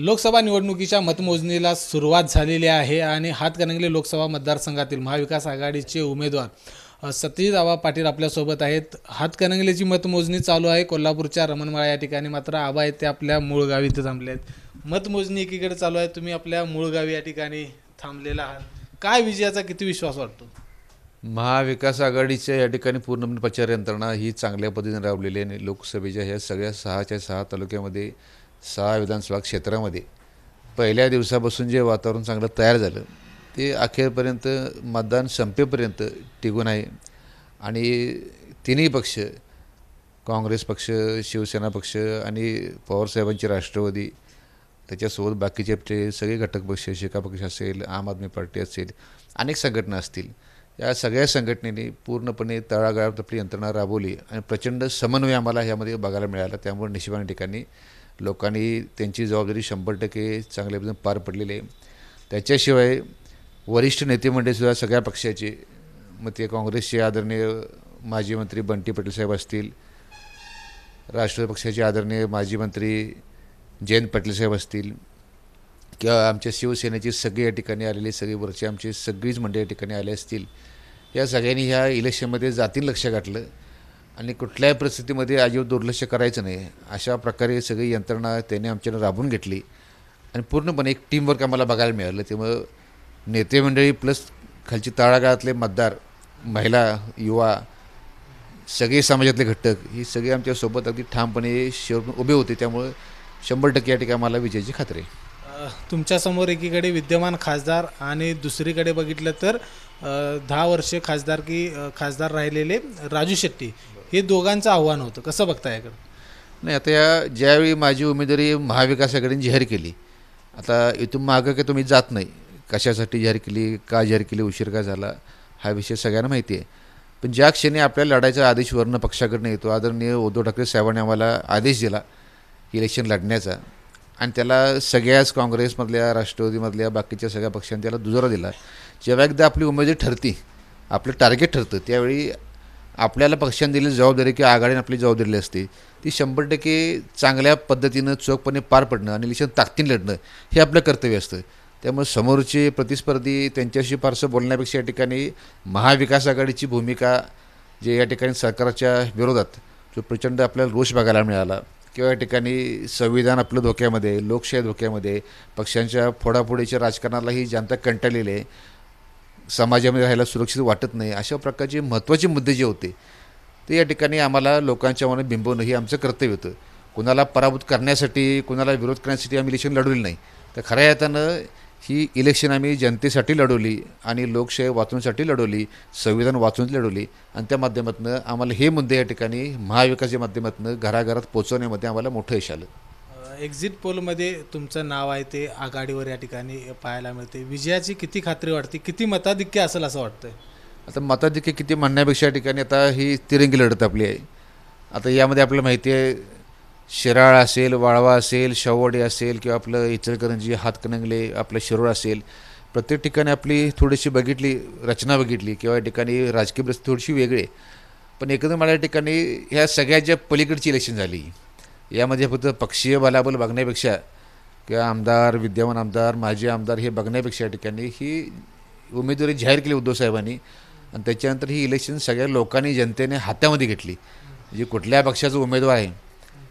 लोकसभा निवडणुकीच्या मतमोजणीला सुरुवात झालेली आहे आणि हातकणंगले लोकसभा मतदारसंघातील महाविकास आघाडीचे उमेदवार आबा पाटील आपल्यासोबत आहेत हातकणंगलेची मतमोजणी चालू आहे कोल्हापूरच्या रमणमाळा या ठिकाणी मात्र आबा आहेत ते आपल्या मूळ गावी इथे थांबले आहेत मतमोजणी एकीकडे चालू आहे तुम्ही आपल्या मूळ गावी या ठिकाणी थांबलेला आहात काय विजयाचा किती विश्वास वाटतो महाविकास आघाडीच्या या ठिकाणी पूर्णपणे प्रचार यंत्रणा ही चांगल्या पद्धतीने राबलेली आहे आणि लोकसभेच्या ह्या सगळ्या सहाच्या सहा तालुक्यामध्ये सहा विधानसभा क्षेत्रामध्ये पहिल्या दिवसापासून जे वातावरण चांगलं तयार झालं ते अखेरपर्यंत मतदान संपेपर्यंत टिकून आहे आणि तिन्ही पक्ष काँग्रेस पक्ष शिवसेना पक्ष आणि पवारसाहेबांची राष्ट्रवादी त्याच्यासोबत बाकीचे ते सगळे घटक पक्ष शिका पक्ष असेल आम आदमी पार्टी असेल अनेक संघटना असतील या सगळ्या संघटनेने पूर्णपणे तळागाळात आपली यंत्रणा राबवली आणि प्रचंड समन्वय आम्हाला ह्यामध्ये बघायला मिळाला त्यामुळे निशिबाने ठिकाणी लोकांनी त्यांची जबाबदारी शंभर टक्के पद्धतीने पार पडलेली आहे त्याच्याशिवाय वरिष्ठ नेते सुद्धा सगळ्या पक्षाचे मग ते काँग्रेसचे आदरणीय माजी मंत्री बंटी पाटील साहेब असतील राष्ट्रवादी पक्षाचे आदरणीय माजी मंत्री जयंत पाटील साहेब असतील किंवा आमच्या शिवसेनेची सगळी या ठिकाणी आलेली सगळी वरची आमची सगळीच मंडळी या ठिकाणी आले असतील या सगळ्यांनी ह्या इलेक्शनमध्ये जातील लक्ष घातलं आणि कुठल्याही परिस्थितीमध्ये अजिबात दुर्लक्ष करायचं नाही अशा प्रकारे सगळी यंत्रणा त्याने आमच्यानं राबून घेतली आणि पूर्णपणे एक टीमवर्क आम्हाला बघायला मिळालं त्यामुळं नेते मंडळी प्लस खालची तळागाळातले मतदार महिला युवा सगळे समाजातले घटक ही सगळे आमच्यासोबत अगदी ठामपणे शेवट उभे होते त्यामुळं शंभर टक्के या ठिकाणी आम्हाला विजयाची खात्री तुमच्यासमोर एकीकडे विद्यमान खासदार आणि दुसरीकडे बघितलं तर दहा वर्षे खासदार की खासदार राहिलेले राजू शेट्टी हे दोघांचं आव्हान होतं कसं बघता याकडं नाही आता या ज्यावेळी माझी उमेदवारी महाविकास आघाडीने जाहीर केली आता इथून मागं की तुम्ही जात नाही कशासाठी जाहीर केली का जाहीर केली उशीर का झाला हा विषय सगळ्यांना माहिती आहे पण ज्या क्षणी आपल्याला लढायचा आदेश वर्ण पक्षाकडनं येतो आदरणीय उद्धव ठाकरे साहेबांनी आम्हाला आदेश दिला इलेक्शन लढण्याचा आणि त्याला सगळ्याच काँग्रेसमधल्या राष्ट्रवादीमधल्या बाकीच्या सगळ्या पक्षांनी त्याला दुजोरा दिला जेव्हा एकदा आपली उमेदवारी ठरती आपलं टार्गेट ठरतं त्यावेळी आपल्याला पक्षांनी दिलेली जबाबदारी किंवा आघाडीने आपली जबाबदारी असते ती शंभर टक्के चांगल्या पद्धतीनं चोखपणे पार पडणं आणि लिशन ताकदीन लढणं हे आपलं कर्तव्य असतं त्यामुळे समोरचे प्रतिस्पर्धी त्यांच्याशी फारसं बोलण्यापेक्षा या ठिकाणी महाविकास आघाडीची भूमिका जे या ठिकाणी सरकारच्या विरोधात जो प्रचंड आपल्याला रोष बघायला मिळाला किंवा या ठिकाणी संविधान आपलं धोक्यामध्ये लोकशाही धोक्यामध्ये पक्षांच्या फोडाफोडीच्या राजकारणालाही जनता कंटाळलेली आहे समाजामध्ये राहायला सुरक्षित वाटत नाही अशा प्रकारचे महत्त्वाचे मुद्दे जे होते ते या ठिकाणी आम्हाला लोकांच्या मनात बिंबवणं हे आमचं कर्तव्य होतं कुणाला पराभूत करण्यासाठी कुणाला विरोध करण्यासाठी आम्ही इलेक्शन लढवली नाही तर खऱ्या यातानं ही इलेक्शन आम्ही जनतेसाठी लढवली आणि लोकशाही वाचवण्यासाठी लढवली संविधान वाचून लढवली आणि त्या माध्यमातून आम्हाला हे मुद्दे या ठिकाणी महाविकासच्या माध्यमातून घराघरात पोचवण्यामध्ये आम्हाला मोठं यश आलं एक्झिट पोलमध्ये तुमचं नाव आहे ते आघाडीवर या ठिकाणी पाहायला मिळते विजयाची किती खात्री वाटते किती मताधिक्य असेल असं वाटतं आता मताधिक्य किती म्हणण्यापेक्षा या ठिकाणी आता ही तिरंगी लढत आपली आहे आता यामध्ये आपल्याला माहिती आहे शिराळ असेल वाळवा असेल शवडे असेल किंवा आपलं इचलकरंजी हातकणंगले आपलं शिरोळ असेल प्रत्येक ठिकाणी आपली थोडीशी बघितली रचना बघितली किंवा या ठिकाणी राजकीय परिस्थिती थोडीशी वेगळी पण एकदम मला या ठिकाणी ह्या सगळ्या ज्या पलीकडची इलेक्शन झाली यामध्ये फक्त पक्षीय बलाबल बघण्यापेक्षा किंवा आमदार विद्यमान आमदार माजी आमदार हे बघण्यापेक्षा या ठिकाणी ही उमेदवारी जाहीर केली उद्धवसाहेबांनी आणि त्याच्यानंतर ही इलेक्शन सगळ्या लोकांनी जनतेने हातामध्ये घेतली जी म्हणजे कुठल्या पक्षाचा उमेदवार आहे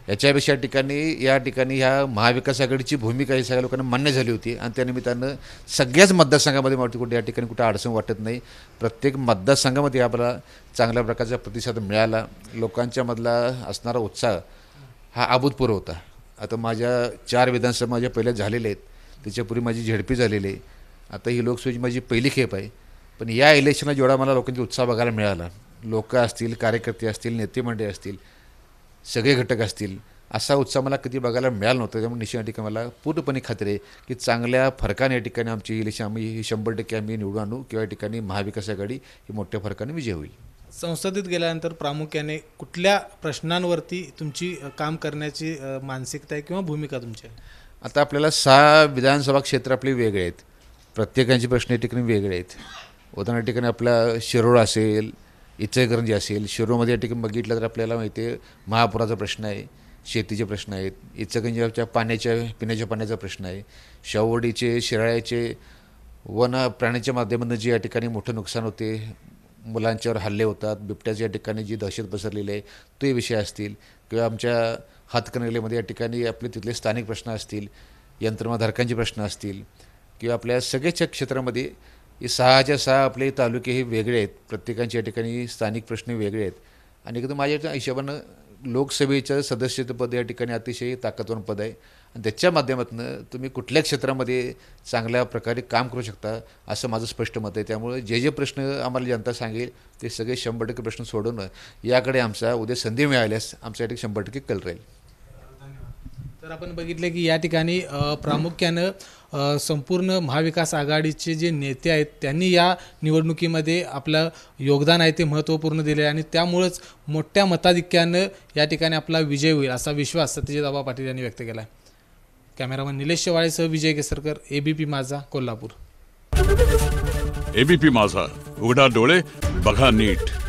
याच्यापेक्षा ठिकाणी या ठिकाणी ह्या महाविकास आघाडीची भूमिका ही सगळ्या लोकांना मान्य झाली होती आणि त्यानिमित्तानं सगळ्याच मतदारसंघामध्ये मला कुठे या ठिकाणी कुठं अडचण वाटत नाही प्रत्येक मतदारसंघामध्ये आपल्याला चांगल्या प्रकारचा प्रतिसाद मिळाला लोकांच्यामधला असणारा उत्साह हा अभूतपूर्व होता आता माझ्या चार विधानसभा माझ्या पहिल्या झालेल्या आहेत त्याच्यापूर्वी माझी झेडपी झालेली आहे आता ही लोकसभेची माझी पहिली खेप आहे पण या इलेक्शनला जेवढा मला लोकांचा उत्साह बघायला मिळाला लोकं असतील कार्यकर्ते असतील नेते मंडळी असतील सगळे घटक असतील असा उत्साह मला कधी बघायला मिळाला नव्हता त्यामुळे निश्चित या ठिकाणी मला पूर्णपणे खात्री आहे की चांगल्या फरकाने या ठिकाणी आमची इलेक्शन आम्ही ही शंभर टक्के आम्ही निवडून आणू किंवा या ठिकाणी महाविकास आघाडी ही मोठ्या फरकाने विजय होईल संसदेत गेल्यानंतर प्रामुख्याने कुठल्या प्रश्नांवरती तुमची काम करण्याची मानसिकता आहे किंवा भूमिका तुमची आहे आता आपल्याला सहा विधानसभा क्षेत्र आपली वेगळे आहेत प्रत्येकाचे प्रश्न ठिकाणी वेगळे आहेत उदाहरण ठिकाणी आपला शिरोळ असेल इचलकरंजी असेल शिरोळमध्ये या ठिकाणी बघितलं तर आपल्याला माहिती आहे महापुराचा प्रश्न आहे शेतीचे प्रश्न आहेत इचलकरंजीच्या पाण्याच्या पिण्याच्या पाण्याचा प्रश्न आहे शवडीचे शिराळ्याचे वन प्राण्याच्या माध्यमातून जे या ठिकाणी मोठं नुकसान होते मुलांच्यावर हल्ले होतात बिबट्याच्या या ठिकाणी जी दहशत पसरलेली आहे ते विषय असतील किंवा आमच्या हातकणंगलेमध्ये या ठिकाणी आपले तिथले स्थानिक प्रश्न असतील यंत्रमाधारकांचे प्रश्न असतील किंवा आपल्या सगळ्याच्या क्षेत्रामध्ये सहाच्या सहा आपले तालुके हे वेगळे आहेत प्रत्येकांच्या या ठिकाणी स्थानिक प्रश्न वेगळे आहेत आणि एकदम माझ्या हिशोबानं लोकसभेचं सदस्यत्वपद या ठिकाणी अतिशय ताकदवान पद आहे आणि त्याच्या माध्यमातून तुम्ही कुठल्या क्षेत्रामध्ये चांगल्या प्रकारे काम करू शकता असं माझं स्पष्ट मत आहे त्यामुळे जे जे प्रश्न आम्हाला जनता सांगेल ते सगळे शंभर टक्के प्रश्न सोडवणं याकडे आमचा उद्या संधी मिळाल्यास आमच्यासाठी शंभर टक्के कल राहील तर आपण बघितलं की या ठिकाणी प्रामुख्यानं संपूर्ण महाविकास आघाडीचे जे नेते आहेत त्यांनी या निवडणुकीमध्ये आपलं योगदान आहे ते महत्त्वपूर्ण दिले आणि त्यामुळंच मोठ्या मताधिक्यानं या ठिकाणी आपला विजय होईल असा विश्वास सत्यजित दाबा पाटील यांनी व्यक्त केला आहे कॅमेरामन निलेश शेवाळेसह विजय केसरकर एबीपी माझा कोल्हापूर एबीपी माझा उघडा डोळे बघा नीट